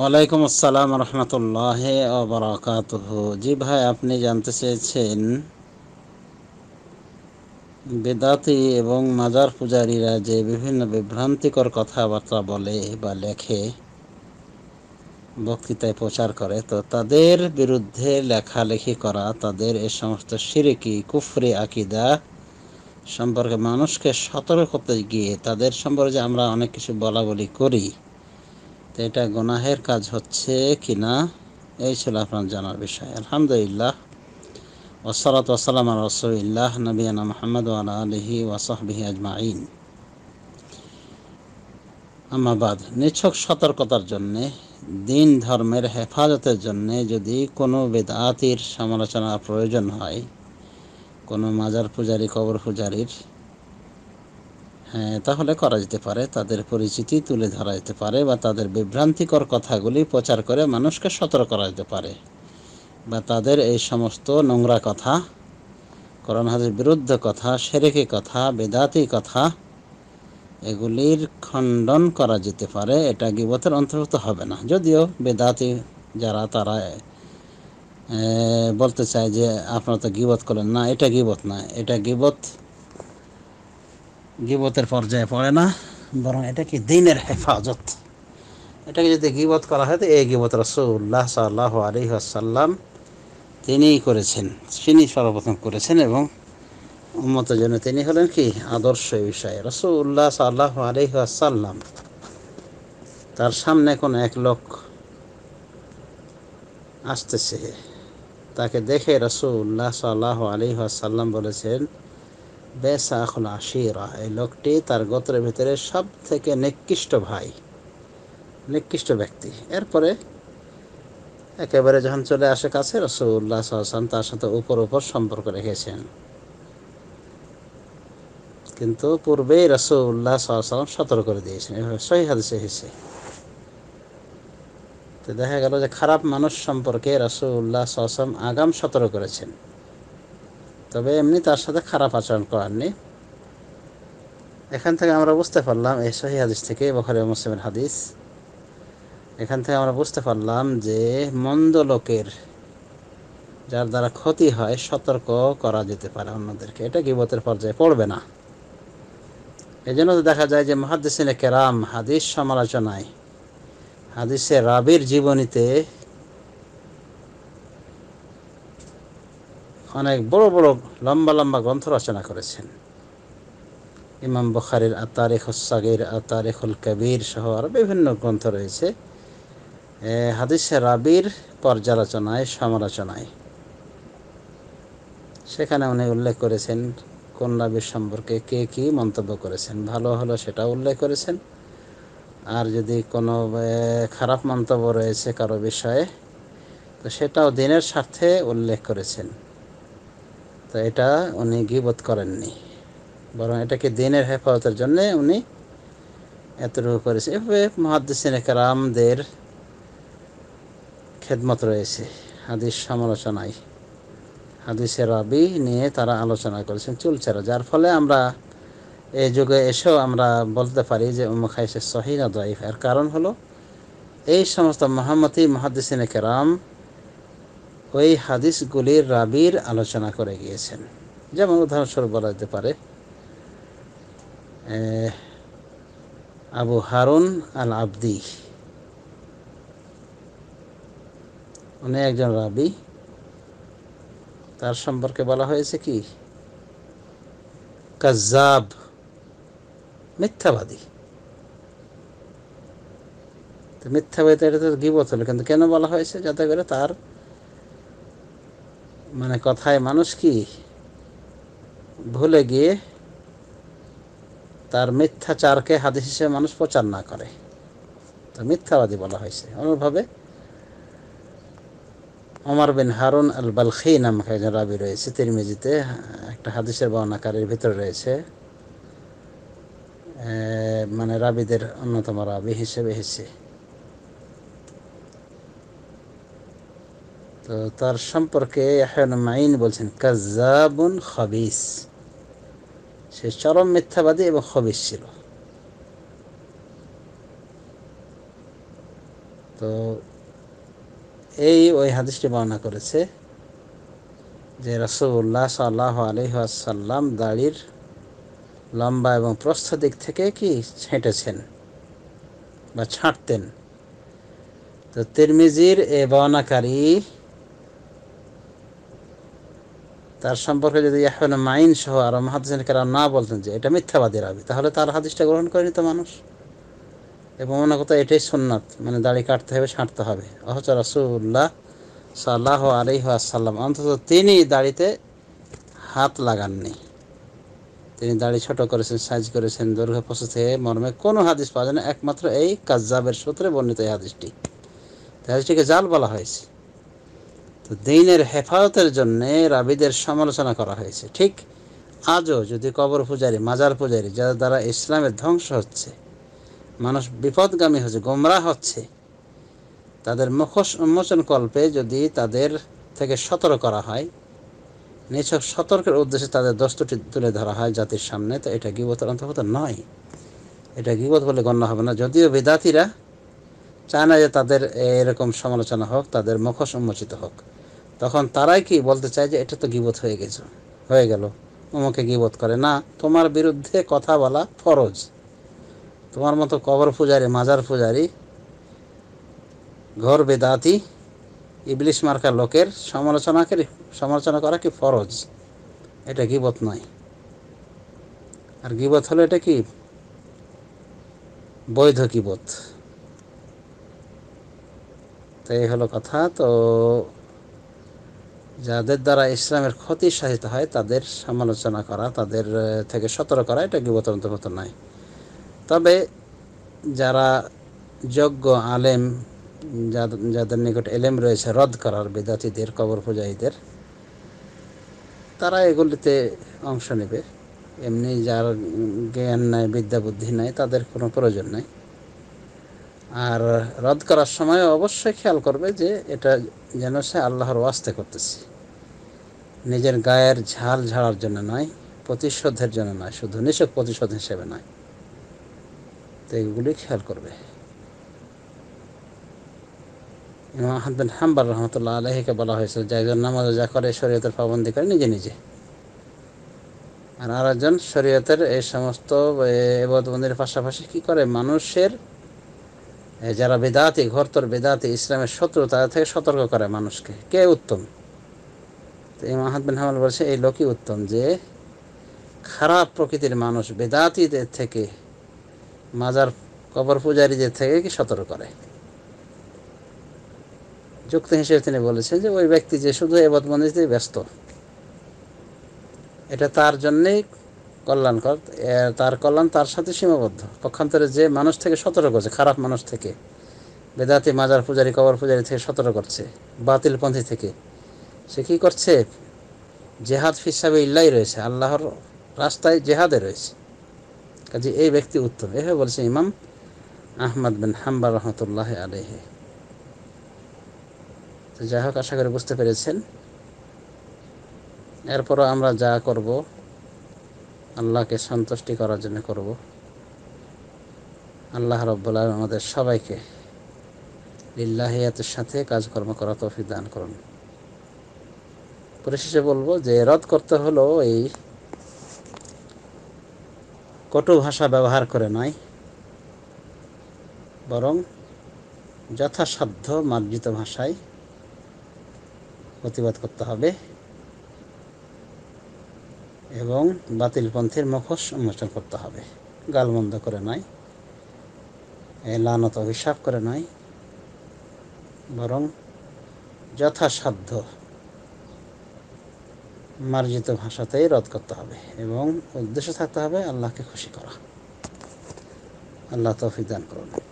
ওয়ালাইকুম আসসালাম রহমতুল্লাহ ওবরাকাত জি ভাই আপনি জানতে চেয়েছেন বেদাতি এবং মাজার পূজারীরা যে বিভিন্ন বিভ্রান্তিকর কথাবার্তা বলে বা লেখে বক্তৃতায় প্রচার করে তো তাদের বিরুদ্ধে লেখালেখি করা তাদের এ সমস্ত সিরিকি কুফরি আকিদা সম্পর্কে মানুষকে সতর্ক করতে গিয়ে তাদের সম্পর্কে আমরা অনেক কিছু বলা বলি করি তো এটা গোনাহের কাজ হচ্ছে কি না এই ছিল আপনার জানার বিষয় আলহামদুলিল্লাহ ওসালাত ওসালাম রসুল্লাহ নবীনা মোহাম্মদ আলহি ওয়াসাহবিহি আজমাইন আমাবাদ নিছক সতর্কতার জন্যে দিন ধর্মের হেফাজতের জন্যে যদি কোনো বেদাতির সমালোচনার প্রয়োজন হয় কোনো মাজার পূজারী কবর পূজারীর হ্যাঁ, তাহলে করা যেতে পারে তাদের পরিচিতি তুলে ধরা যেতে পারে বা তাদের বিভ্রান্তিকর কথাগুলি প্রচার করে মানুষকে সতর্ক করা যেতে পারে বা তাদের এই সমস্ত নোংরা কথা করোন হাজির বিরুদ্ধ কথা সেরেকি কথা বেদাতি কথা এগুলির খণ্ডন করা যেতে পারে এটা গিবতের অন্তর্ভুক্ত হবে না যদিও বেদাতি যারা তারা বলতে চায় যে আপনারা তো গিবত করেন না এটা গিবত না এটা গিবত গিবতের পর্যায়ে পড়ে না বরং এটাকে দিনের হেফাজত এটাকে যদি গিবত করা হয় তো এই গিবত রসুল্লাহ সাল্লাহ আলী আসাল্লাম তিনিই করেছেন তিনি সর্বপ্রথম করেছেন এবং উন্মতের জন্য তিনি হলেন কি আদর্শ বিষয়ে রসুল্লাহ সাল্লাহ আলী আসাল্লাম তার সামনে কোনো এক লোক আসতেছে তাকে দেখে রসুল্লাহ সাল্লাহ আলী আসাল্লাম বলেছেন বেসাখুল আশিরা এই লোকটি তার গোত্রের ভিতরে সব থেকে নিকৃষ্ট ভাই নিকৃষ্ট ব্যক্তি এরপরে একেবারে যখন চলে আসে কাছে রসুল্লাহ সাল্লাম তার সাথে উপর উপর সম্পর্ক রেখেছেন কিন্তু পূর্বেই রসুল্লাহ সাল্লাম সতর্ক করে দিয়েছেন এভাবে সহি হাদিসে হেসে তো দেখা গেল যে খারাপ মানুষ সম্পর্কে রসুল্লাহ সাল্লাম আগাম সতর্ক করেছেন তবে এমনি তার সাথে খারাপ আচরণ করেননি এখান থেকে আমরা বুঝতে পারলাম এই সহি হাদিস থেকে বখারি মুসলিমের হাদিস এখান থেকে আমরা বুঝতে পারলাম যে মন্দ লোকের যার দ্বারা ক্ষতি হয় সতর্ক করা যেতে পারে অন্যদেরকে এটা গিবতের পর্যায়ে পড়বে না এই জন্য তো দেখা যায় যে মহাদিস কেরাম হাদিস সমালোচনায় হাদিসের রাবির জীবনীতে অনেক বড় বড় লম্বা লম্বা গ্রন্থ রচনা করেছেন ইমাম বখারির আতারেখ সাগির আতারেখুল কবির সহ আরও বিভিন্ন গ্রন্থ রয়েছে হাদিসে রাবির পর্যালোচনায় সমালোচনায় সেখানে উনি উল্লেখ করেছেন কোন রাবির সম্পর্কে কে কি মন্তব্য করেছেন ভালো হলো সেটা উল্লেখ করেছেন আর যদি কোনো খারাপ মন্তব্য রয়েছে কারো বিষয়ে তো সেটাও দিনের স্বার্থে উল্লেখ করেছেন তো এটা উনি গিবত করেননি বরং এটাকে দিনের হেফাজতের জন্য উনি এতটুকু করেছে এভাবে মহাদ্দিন কারামদের খেদমত রয়েছে হাদিস সমালোচনায় হাদিসের রাবি নিয়ে তারা আলোচনা করেছেন চুলচেরা যার ফলে আমরা এই যুগে এসেও আমরা বলতে পারি যে উম হাইসের সহি না এর কারণ হলো এই সমস্ত মহামতি মহাদ্দিন কেরাম ওই হাদিসগুলির রাবির আলোচনা করে গিয়েছেন যেমন উদাহরণস্বরূপ বলা যেতে পারে আবু হারুন আল আবদি উনি একজন রাবি তার সম্পর্কে বলা হয়েছে কি কাজাব মিথ্যাবাদী তো মিথ্যাবাদী এটা তো গিবত হলো কিন্তু কেন বলা হয়েছে যাতে করে তার মানে কথায় মানুষ কি ভুলে গিয়ে তার মিথ্যাচারকে হাদিস হিসেবে মানুষ প্রচার না করে তো মিথ্যাবাদী বলা হয়েছে অনুরভাবে অমর বিন হারুন আল বালখি নামক একজন রাবি রয়েছে তিরমিজিতে একটা হাদিসের বর্ণাকারের ভিতরে রয়েছে মানে রাবিদের অন্যতম রাবি হিসেবে এসেছে তো তার সম্পর্কে মাইন বলছেন কাজাবুন খবিস সে চরম মিথ্যাবাদী এবং খবিস ছিল তো এই ওই হাদিসটি বর্ণনা করেছে যে রসগোল্লা সাল্লাহ আলহাসাল্লাম দাড়ির লম্বা এবং প্রস্থ দিক থেকে কি ছেঁটেছেন বা ছাঁটতেন তো তিরমিজির এ বর্ণাকারী তার সম্পর্কে যদি ইয়াহুল মাইন সহ আর মহাদিসের না বলতেন যে এটা মিথ্যাবাদী রাবি তাহলে তার হাদিসটা গ্রহণ করে তো মানুষ এবং মনে কথা এটাই সোননাথ মানে দাড়ি কাটতে হবে ছাঁটতে হবে অহচ রাসুল্লাহ সাল্লাহ আলহ আসাল্লাম অন্তত তিনি দাড়িতে হাত লাগাননি তিনি দাড়ি ছোট করেছেন সাইজ করেছেন দৈর্ঘ্য থেকে মর্মে কোনো হাদিস পাওয়া যায় না একমাত্র এই কাজাবের সূত্রে বর্ণিত এই হাদিসটি হাদিসটিকে জাল বলা হয়েছে তো দিনের হেফাজতের জন্য রাবিদের সমালোচনা করা হয়েছে ঠিক আজও যদি কবর পূজারি মাজার পূজারি যাদের দ্বারা ইসলামের ধ্বংস হচ্ছে মানুষ বিপদগামী হচ্ছে গোমরা হচ্ছে তাদের মুখোশ উন্মোচন কল্পে যদি তাদের থেকে সতর্ক করা হয় নিছক সতর্কের উদ্দেশ্যে তাদের দস্তটি তুলে ধরা হয় জাতির সামনে তো এটা গিবতের অন্তর্গত নয় এটা গিবত বলে গণ্য হবে না যদিও বিদ্যার্থীরা চায় না যে তাদের এরকম সমালোচনা হোক তাদের মুখোশ উন্মোচিত হোক তখন তারাই কি বলতে চায় যে এটা তো গিবত হয়ে গেছে হয়ে গেল তোমাকে গিবত করে না তোমার বিরুদ্ধে কথা বলা ফরজ তোমার মতো কবর পূজারি মাজার পূজারি ঘর বেদাতি ইবলিশ মার্কা লোকের সমালোচনাকে সমালোচনা করা কি ফরজ এটা গিবত নয় আর গিবত হলো এটা কি বৈধ গিবত তো এই হলো কথা তো যাদের দ্বারা ইসলামের ক্ষতি সাহিত হয় তাদের সমালোচনা করা তাদের থেকে সতর্ক করা এটা গিবতের অন্তর্গত নয় তবে যারা যোগ্য আলেম যাদের নিকট এলেম রয়েছে রদ করার বিদ্যাতিদের কবর পূজায়ীদের তারা এগুলিতে অংশ নেবে এমনি যার জ্ঞান নাই বিদ্যা বুদ্ধি নাই তাদের কোনো প্রয়োজন নাই আর রদ করার সময় অবশ্যই খেয়াল করবে যে এটা যেন সে আল্লাহর ওয়াস্তে করতেছে নিজের গায়ের ঝাল ঝাড়ার জন্য নয় প্রতিশোধের জন্য নয় শুধু নিষেধ প্রতিশোধ হিসেবে নয় তো এগুলি খেয়াল করবে ইমাম আহমদ হাম্বার রহমতুল্লাহ আলহীকে বলা হয়েছিল যে একজন নামাজ যা করে শরীয়তের পাবন্দি করে নিজে নিজে আর আরেকজন শরীয়তের এই সমস্ত এবদবন্দির পাশাপাশি কী করে মানুষের যারা বেদাতি ঘরতর বেদাতি ইসলামের শত্রু তাদের থেকে সতর্ক করে মানুষকে কে উত্তম তো এই মাহাদবিন হামাল বলছে এই লোকই উত্তম যে খারাপ প্রকৃতির মানুষ বেদাতিদের থেকে মাজার কবর পূজারীদের থেকে কি সতর্ক করে যুক্ত হিসেবে তিনি বলেছেন যে ওই ব্যক্তি যে শুধু বদমন্দিতে ব্যস্ত এটা তার জন্যেই কল্যাণকর তার কল্যাণ তার সাথে সীমাবদ্ধ পক্ষান্তরে যে মানুষ থেকে সতর্ক করছে খারাপ মানুষ থেকে বেদাতি মাজার পূজারি কবর পূজারি থেকে সতর্ক করছে বাতিলপন্থী থেকে সে কী করছে জেহাদ হিসাবে ইল্লাই রয়েছে আল্লাহর রাস্তায় জেহাদে রয়েছে কাজে এই ব্যক্তি উত্তম এভাবে বলছে ইমাম আহমদ বিন হাম্বার রহমতুল্লাহ আলহে তো যাই হোক আশা করে বুঝতে পেরেছেন এরপরও আমরা যা করব আল্লাহকে সন্তুষ্টি করার জন্য করব আল্লাহ রব্বুল আমাদের সবাইকে লিল্লাহিয়াতের সাথে কাজকর্ম করা তফি দান করুন পরিশেষে বলবো যে রদ করতে হলো এই কটু ভাষা ব্যবহার করে নয় বরং যথাসাধ্য মার্জিত ভাষায় প্রতিবাদ করতে হবে এবং বাতিলপন্থীর মুখোশ উন্মোচন করতে হবে গালমন্দ করে নয় লানত অভিশাপ করে নয় বরং যথাসাধ্য মার্জিত ভাষাতেই রদ করতে হবে এবং উদ্দেশ্য থাকতে হবে আল্লাহকে খুশি করা আল্লাহ তফিদান দান করুন